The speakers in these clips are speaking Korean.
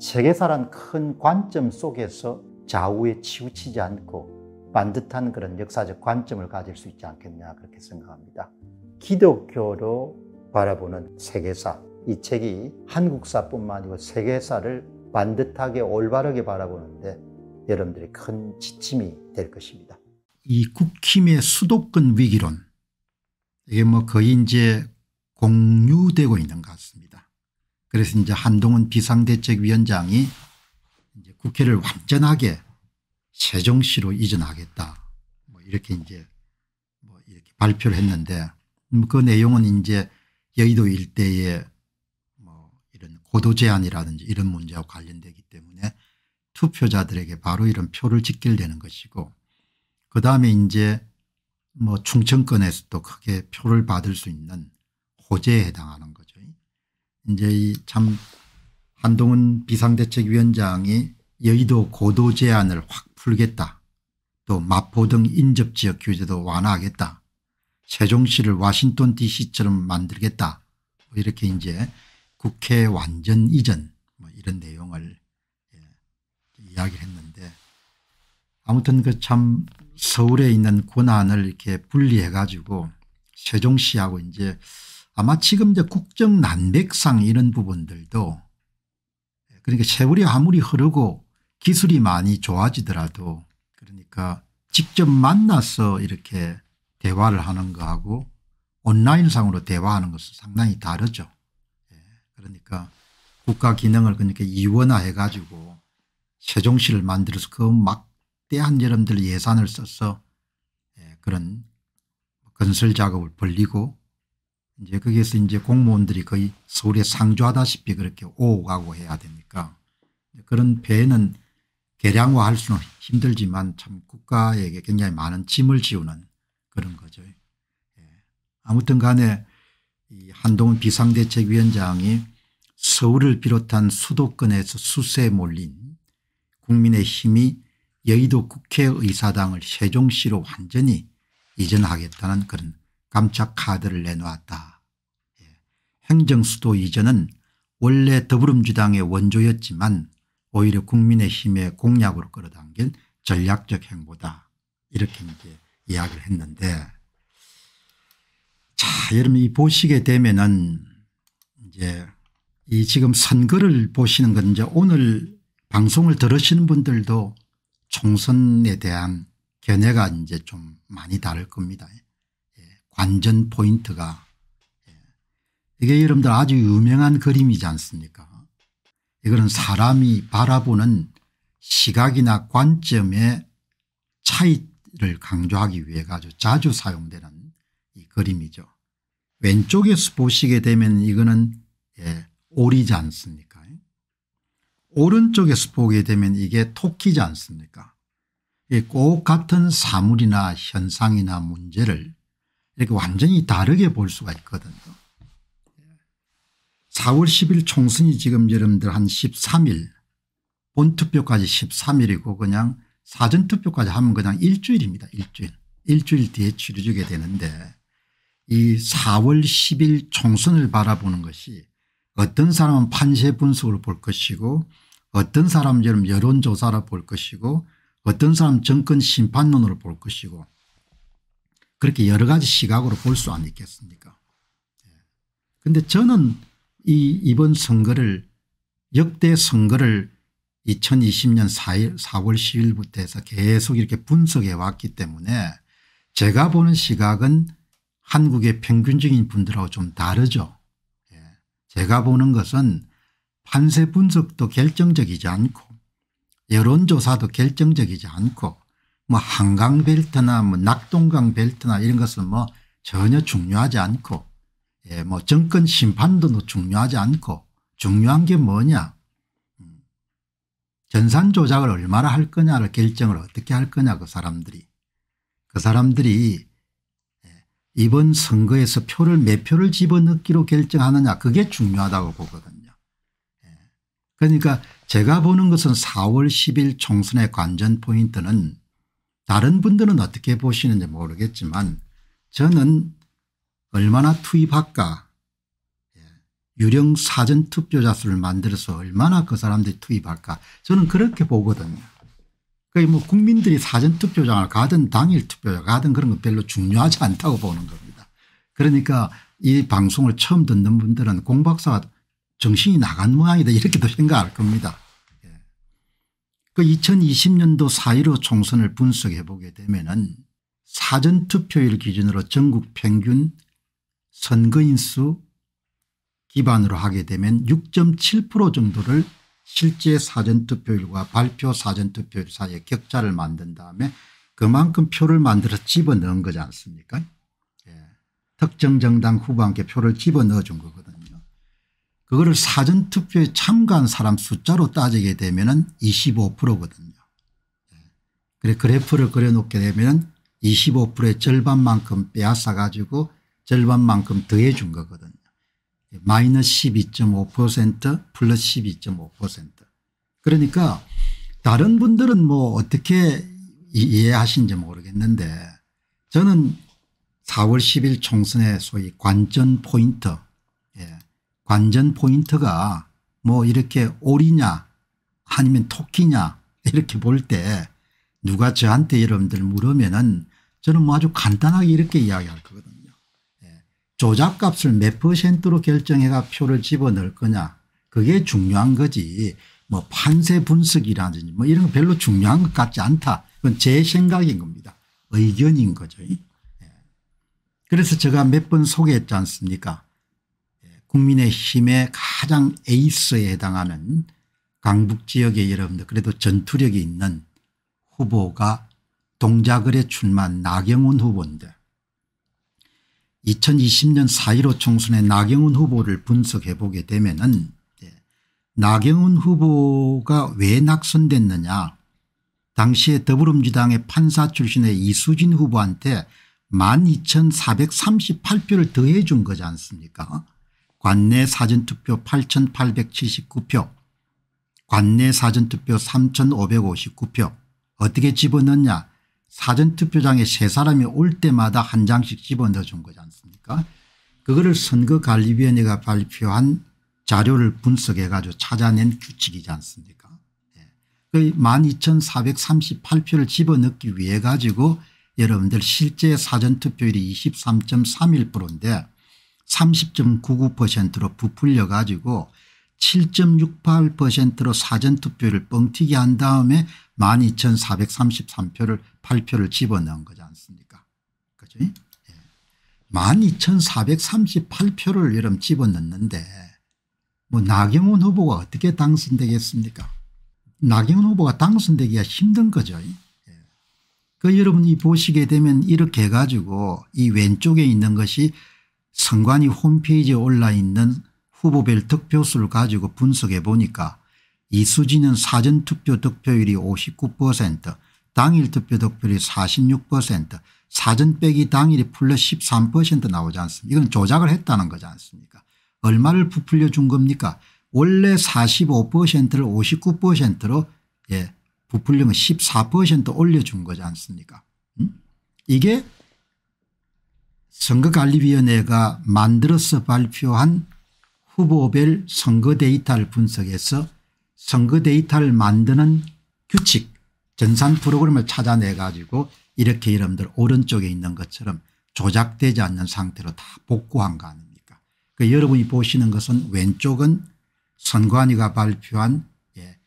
세계사란 큰 관점 속에서 좌우에 치우치지 않고 반듯한 그런 역사적 관점을 가질 수 있지 않겠냐 그렇게 생각합니다. 기독교로 바라보는 세계사 이 책이 한국사뿐만 아니고 세계사를 반듯하게 올바르게 바라보는데 여러분들이 큰 지침이 될 것입니다. 이 국힘의 수도권 위기론 이게 뭐 거의 이제 공유되고 있는 것 같습니다. 그래서 이제 한동훈 비상대책위원장이 이제 국회를 완전하게 세종시로 이전하겠다. 뭐 이렇게 이제 뭐 이렇게 발표를 했는데 음, 그 내용은 이제 여의도 일대에 뭐 이런 고도 제한이라든지 이런 문제와 관련되기 때문에 투표자들에게 바로 이런 표를 집결되는 것이고 그 다음에 이제 뭐 충청권에서도 크게 표를 받을 수 있는 호재에 해당하는 거 이제 이참 한동훈 비상대책위원장이 여의도 고도 제한을 확 풀겠다. 또 마포 등 인접 지역 규제도 완화하겠다. 세종시를 와싱턴 dc처럼 만들겠다. 뭐 이렇게 이제 국회 완전 이전 뭐 이런 내용을 예, 이야기를 했는데 아무튼 그 참 서울에 있는 권한을 이렇게 분리해 가지고 세종시하고 이제 아마 지금 이제 국정 난백상 이런 부분들도 그러니까 세월이 아무리 흐르고 기술이 많이 좋아지더라도 그러니까 직접 만나서 이렇게 대화를 하는 거하고 온라인상으로 대화하는 것은 상당히 다르죠. 예, 그러니까 국가 기능을 그러니까 이원화해 가지고 세종시를 만들어서 그 막대한 여러분들 예산을 써서 예, 그런 건설 작업을 벌리고 이제 거기에서 이제 공무원들이 거의 서울에 상주하다시피 그렇게 오고 가고 해야 되니까 그런 폐는 개량화할 수는 힘들지만 참 국가에게 굉장히 많은 짐을 지우는 그런 거죠. 예. 아무튼 간에 한동훈 비상대책위원장이 서울을 비롯한 수도권에서 수세 몰린 국민의힘이 여의도 국회의사당을 세종시로 완전히 이전하겠다는 그런 감찰 카드를 내놓았다. 예. 행정수도 이전은 원래 더불어민주당의 원조였지만 오히려 국민의힘의 공약으로 끌어당긴 전략적 행보다 이렇게 이제 이야기를 했는데 자 여러분 이 보시게 되면은 이제 이 지금 선거를 보시는 건 이제 오늘 방송을 들으시는 분들도 총선에 대한 견해가 이제 좀 많이 다를 겁니다. 관전 포인트가 예. 이게 여러분들 아주 유명한 그림이지 않습니까 이거는 사람이 바라보는 시각이나 관점의 차이를 강조하기 위해 가지고 자주 사용되는 이 그림이죠. 왼쪽에서 보시게 되면 이거는 예, 오리지 않습니까 오른쪽에서 보게 되면 이게 토끼지 않습니까 예, 꼭 같은 사물이나 현상이나 문제를 이렇게 완전히 다르게 볼 수가 있거든요. 4월 10일 총선이 지금 여러분들 한 13일 본투표까지 13일이고 그냥 사전투표까지 하면 그냥 일주일입니다. 일주일. 일주일 뒤에 치러지게 되는데 이 4월 10일 총선을 바라보는 것이 어떤 사람은 판세 분석으볼 것이고 어떤 사람처 여론조사로 볼 것이고 어떤 사람 정권 심판론으로 볼 것이고 그렇게 여러 가지 시각으로 볼 수 안 있겠습니까 그런데 예. 저는 이 이번 선거를 역대 선거를 2020년 4일 4월 10일부터 해서 계속 이렇게 분석해 왔기 때문에 제가 보는 시각은 한국의 평균적인 분들하고 좀 다르죠. 예. 제가 보는 것은 판세 분석도 결정적이지 않고 여론조사도 결정적이지 않고 뭐 한강 벨트나 뭐 낙동강 벨트나 이런 것은 뭐 전혀 중요하지 않고 예, 뭐 정권 심판도 중요하지 않고 중요한 게 뭐냐 음, 전산 조작을 얼마나 할 거냐를 결정을 어떻게 할 거냐 그 사람들이 그 사람들이 예, 이번 선거에서 표를 몇 표를 집어넣기로 결정하느냐 그게 중요하다고 보거든요. 예, 그러니까 제가 보는 것은 4월 10일 총선의 관전 포인트는 다른 분들은 어떻게 보시는지 모르겠지만 저는 얼마나 투입할까 예. 유령 사전 투표자 수를 만들어서 얼마나 그 사람들이 투입할까 저는 그렇게 보거든요. 그게 뭐 국민들이 사전 투표장을 가든 당일 투표장 가든 그런 거 별로 중요하지 않다고 보는 겁니다. 그러니까 이 방송을 처음 듣는 분들은 공 박사가 정신이 나간 모양이다 이렇게도 생각할 겁니다. 그 2020년도 4.15 총선을 분석해 보게 되면 은 사전투표일 기준으로 전국 평균 선거인수 기반으로 하게 되면 6.7% 정도를 실제 사전투표율과 발표 사전투표율 사이에 격차를 만든 다음에 그만큼 표를 만들어 집어넣은 거지 않습니까 예. 특정 정당 후보한테 표를 집어넣어 준 거거든요. 그거를 사전투표에 참가한 사람 숫자로 따지게 되면 은 25%거든요. 그래 그래프를 그려놓게 되면 25%의 절반만큼 빼앗아 가지고 절반만큼 더해 준 거거든요. 마이너스 12.5% 플러스 12.5% 그러니까 다른 분들은 뭐 어떻게 이해하신지 모르겠는데 저는 4월 10일 총선의 소위 관전 포인트 관전 포인트가 뭐 이렇게 오리냐 아니면 토끼냐 이렇게 볼 때 누가 저한테 여러분들 물으면은 저는 뭐 아주 간단하게 이렇게 이야기할 거거든요. 예. 조작값을 몇 퍼센트로 결정해가 표를 집어넣을 거냐 그게 중요한 거지 뭐 판세 분석이라든지 뭐 이런 거 별로 중요한 것 같지 않다. 그건 제 생각인 겁니다. 의견인 거죠. 예. 그래서 제가 몇 번 소개했지 않습니까 국민의힘의 가장 에이스에 해당하는 강북 지역의 여러분들 그래도 전투력이 있는 후보가 동작을에 출마한 나경원 후보인데 2020년 4.15총선에 나경원 후보를 분석해 보게 되면 은 나경원 후보가 왜 낙선됐느냐 당시에 더불어민주당의 판사 출신의 이수진 후보한테 12,438표를 더해 준 거지 않습니까 관내 사전투표 8879표 관내 사전투표 3559표 어떻게 집어넣냐 사전투표장에 세 사람이 올 때마다 한 장씩 집어넣어 준 거지 않습니까 그거를 선거관리위원회가 발표한 자료를 분석해 가지고 찾아낸 규칙이지 않습니까 예. 그 12,438표를 집어넣기 위해 가지고 여러분들 실제 사전투표율이 23.31%인데 30.99%로 부풀려 가지고 7.68%로 사전투표를 뻥튀기 한 다음에 12,433표를 8표를 집어넣은 거지 않습니까 그죠 12,438표를 예. 여러분 집어넣는데 뭐 나경원 후보가 어떻게 당선되겠습니까 나경원 후보가 당선되기가 힘든 거죠 예. 그 여러분이 보시게 되면 이렇게 해가지고 이 왼쪽에 있는 것이 선관위 홈페이지에 올라있는 후보별 득표수를 가지고 분석해 보니까 이수진은 사전투표 득표율이 59% 당일 투표 득표율이 46% 사전 빼기 당일이 플러스 13% 나오지 않습니까 이건 조작을 했다는 거지 않습니까 얼마를 부풀려 준 겁니까 원래 45%를 59%로 예, 부풀림면14% 올려준 거지 않습니까 음? 이게 선거관리위원회가 만들어서 발표한 후보별 선거 데이터를 분석해서 선거 데이터를 만드는 규칙 전산 프로그램을 찾아내 가지고 이렇게 여러분들 오른쪽에 있는 것처럼 조작되지 않는 상태로 다 복구한 거 아닙니까 그 여러분이 보시는 것은 왼쪽은 선관위가 발표한 예,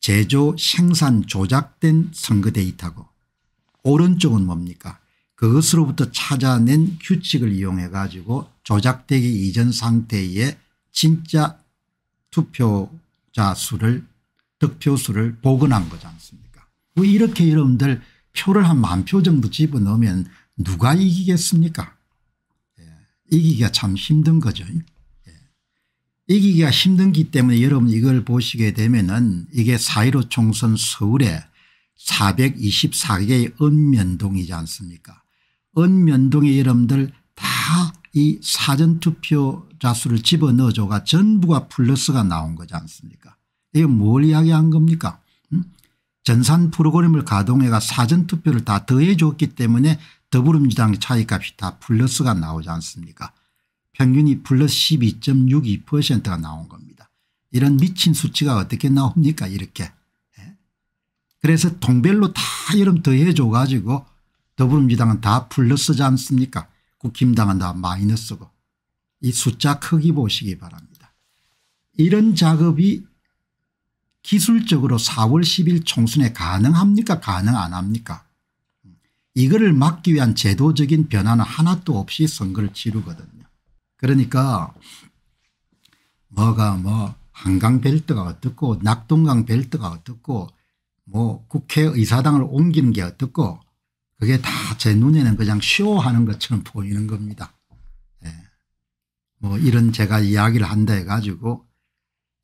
제조 생산 조작된 선거 데이터고 오른쪽은 뭡니까 그것으로부터 찾아낸 규칙을 이용해 가지고 조작되기 이전 상태의 진짜 투표자 수를 득표수를 복원한 거지 않습니까 뭐 이렇게 여러분들 표를 한 만 표 정도 집어넣으면 누가 이기겠습니까 예. 이기기가 참 힘든 거죠 예. 이기기가 힘든기 때문에 여러분 이걸 보시게 되면 은 이게 4.15 총선 서울에 424개의 읍면동이지 않습니까 언면동의이름들다이 사전투표자 수를 집어넣어줘가 전부가 플러스가 나온 거지 않습니까 이게 뭘 이야기한 겁니까 음? 전산 프로그램을 가동해가 사전투표를 다 더해줬기 때문에 더불어민주당 차이값이 다 플러스가 나오지 않습니까 평균이 플러스 12.62%가 나온 겁니다. 이런 미친 수치가 어떻게 나옵니까 이렇게. 예? 그래서 동별로 다 이름 더해줘 가지고 더불어민주당은 다 플러스지 않습니까 국힘당은 다 마이너스고 이 숫자 크기 보시기 바랍니다. 이런 작업이 기술적으로 4월 10일 총선에 가능합니까 가능 안 합니까 이거를 막기 위한 제도적인 변화는 하나도 없이 선거를 치르거든요. 그러니까 뭐가 뭐 한강 벨트가 어떻고 낙동강 벨트가 어떻고 뭐 국회의사당을 옮기는 게 어떻고 그게 다 제 눈에는 그냥 쇼하는 것처럼 보이는 겁니다. 예. 뭐 이런 제가 이야기를 한다 해가지고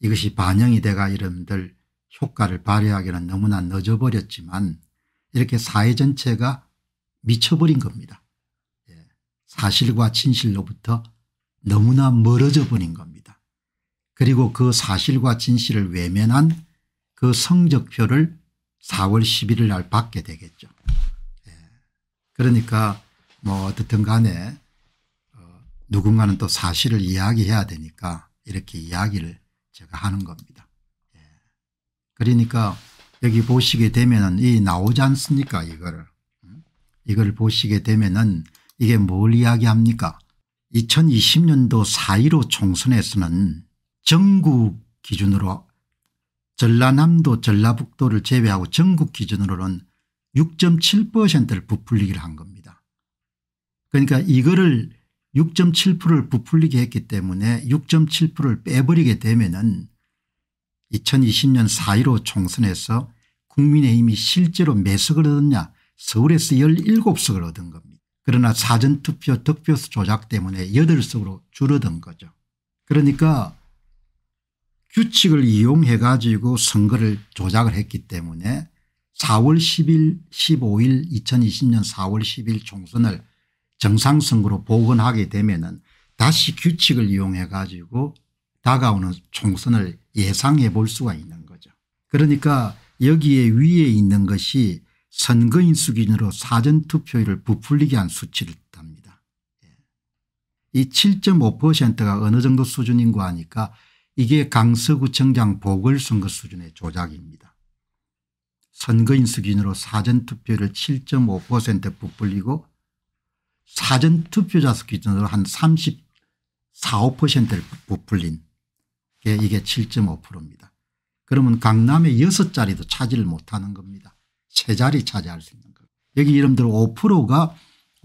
이것이 반영이 돼가 이름들 효과를 발휘하기는 너무나 늦어버렸지만 이렇게 사회 전체가 미쳐버린 겁니다. 예. 사실과 진실로부터 너무나 멀어져 버린 겁니다. 그리고 그 사실과 진실을 외면한 그 성적표를 4월 11일 날 받게 되겠죠. 그러니까 뭐 어떻든 간에 어, 누군가는 또 사실을 이야기해야 되니까 이렇게 이야기를 제가 하는 겁니다. 예. 그러니까 여기 보시게 되면은 이 나오지 않습니까 이거를. 이걸 보시게 되면은 이게 뭘 이야기합니까 2020년도 4.15 총선에서는 전국 기준으로 전라남도 전라북도를 제외하고 전국 기준으로는 6.7%를 부풀리기를 한 겁니다. 그러니까 이거를 6.7%를 부풀리게 했기 때문에 6.7%를 빼버리게 되면 은 2020년 4.15 총선에서 국민의힘이 실제로 매석을 얻었냐 서울에서 17석을 얻은 겁니다. 그러나 사전투표 득표수 조작 때문에 8석으로 줄어든 거죠. 그러니까 규칙을 이용해 가지고 선거를 조작을 했기 때문에 4월 10일 15일 2020년 4월 10일 총선을 정상선거로 복원하게 되면 은 다시 규칙을 이용해 가지고 다가오는 총선을 예상해 볼 수가 있는 거죠. 그러니까 여기에 위에 있는 것이 선거인 수준으로 기 사전투표율을 부풀리게 한 수치를 뜹니다이 예. 7.5%가 어느 정도 수준인고 하니까 이게 강서구청장 보궐선거 수준의 조작입니다. 선거인 수준으로 기 사전투표를 7.5% 부풀리고 사전투표자 수 기준으로 한 34, 5%를 부풀린 게 이게 7.5%입니다. 그러면 강남의 6자리도 차지를 못하는 겁니다. 3자리 차지할 수 있는 거 여기 이름대 5%가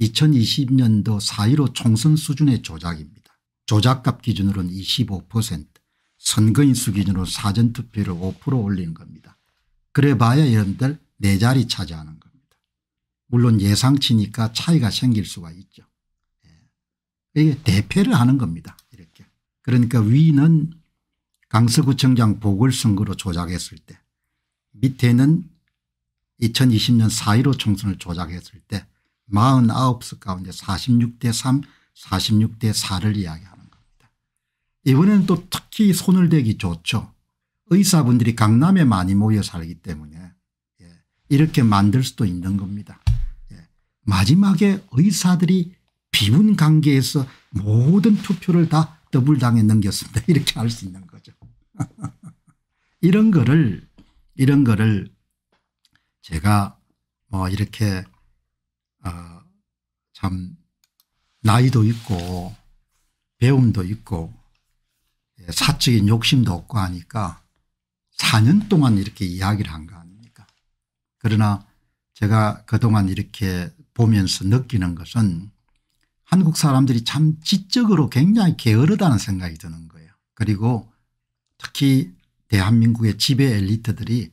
2020년도 4.15 총선 수준의 조작입니다. 조작값 기준으로는 25% 선거인수 기준으로 사전투표를 5% 올리는 겁니다. 그래봐야 여러분들 내 자리 차지하는 겁니다. 물론 예상치니까 차이가 생길 수가 있죠. 예. 이게 대패를 하는 겁니다. 이렇게. 그러니까 위는 강서구청장 보궐선거로 조작했을 때 밑에는 2020년 4.15 총선을 조작했을 때 49석 가운데 46대 3 46대 4를 이야기하니다 이번에는 또 특히 손을 대기 좋죠. 의사분들이 강남에 많이 모여 살기 때문에 예, 이렇게 만들 수도 있는 겁니다. 예, 마지막에 의사들이 비분 관계에서 모든 투표를 다 더블당에 넘겼습니다. 이렇게 할 수 있는 거죠. 이런 거를 이런 거를 제가 뭐 이렇게 어, 참 나이도 있고 배움도 있고 예, 사적인 욕심도 없고 하니까 4년 동안 이렇게 이야기를 한 거 아닙니까 그러나 제가 그동안 이렇게 보면서 느끼는 것은 한국 사람들이 참 지적으로 굉장히 게으르다는 생각이 드는 거예요. 그리고 특히 대한민국의 지배 엘리트들이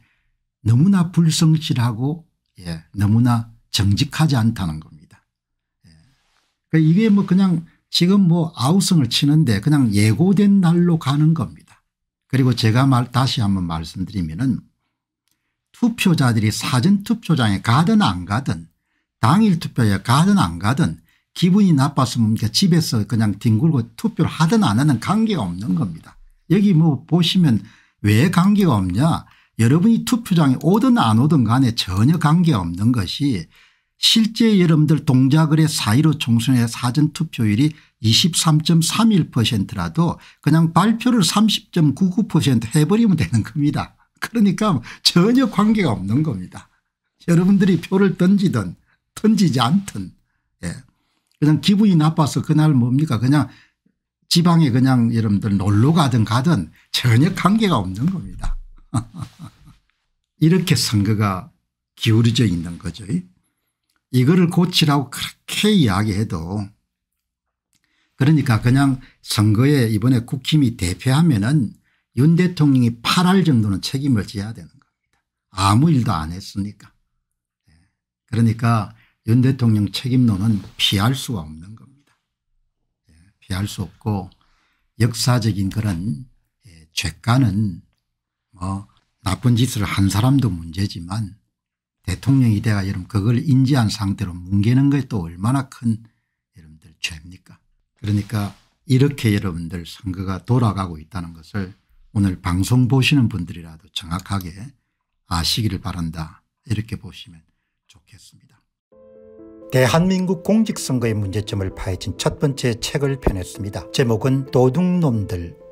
너무나 불성실하고 예, 너무나 정직하지 않다는 겁니다. 예. 그 이게 뭐 그냥 지금 뭐 아우성을 치는데 그냥 예고된 날로 가는 겁니다. 그리고 제가 말 다시 한 번 말씀드리면은 투표자들이 사전투표장에 가든 안 가든 당일 투표에 가든 안 가든 기분이 나빴으면 집에서 그냥 뒹굴고 투표를 하든 안 하든 관계가 없는 겁니다. 여기 뭐 보시면 왜 관계가 없냐 여러분이 투표장에 오든 안 오든 간에 전혀 관계없는 것이 실제 여러분들 동작을해4.15 총선의 사전투표율이 23.31%라도 그냥 발표를 30.99% 해버리면 되는 겁니다. 그러니까 전혀 관계가 없는 겁니다. 여러분들이 표를 던지든 던지지 않든 예. 그냥 기분이 나빠서 그날 뭡니까 그냥 지방에 그냥 여러분들 놀러 가든 가든 전혀 관계가 없는 겁니다. 이렇게 선거가 기울어져 있는 거죠. 이거를 고치라고 그렇게 이야기해도 그러니까 그냥 선거에 이번에 국힘이 대표하면은윤 대통령이 팔할 정도는 책임을 져야 되는 겁니다. 아무 일도 안 했으니까. 네. 그러니까 윤 대통령 책임론은 피할 수가 없는 겁니다. 네. 피할 수 없고 역사적인 그런 예, 죄가는 뭐 나쁜 짓을 한 사람도 문제지만 대통령이 돼가 여러분 그걸 인지한 상태로 뭉개는 것도 얼마나 큰 여러분들 죄입니까 그러니까 이렇게 여러분들 선거가 돌아가고 있다는 것을 오늘 방송 보시는 분들이라도 정확하게 아시기를 바란다 이렇게 보시면 좋겠습니다. 대한민국 공직선거의 문제점을 파헤친 첫 번째 책을 펴냈습니다. 제목은 도둑놈들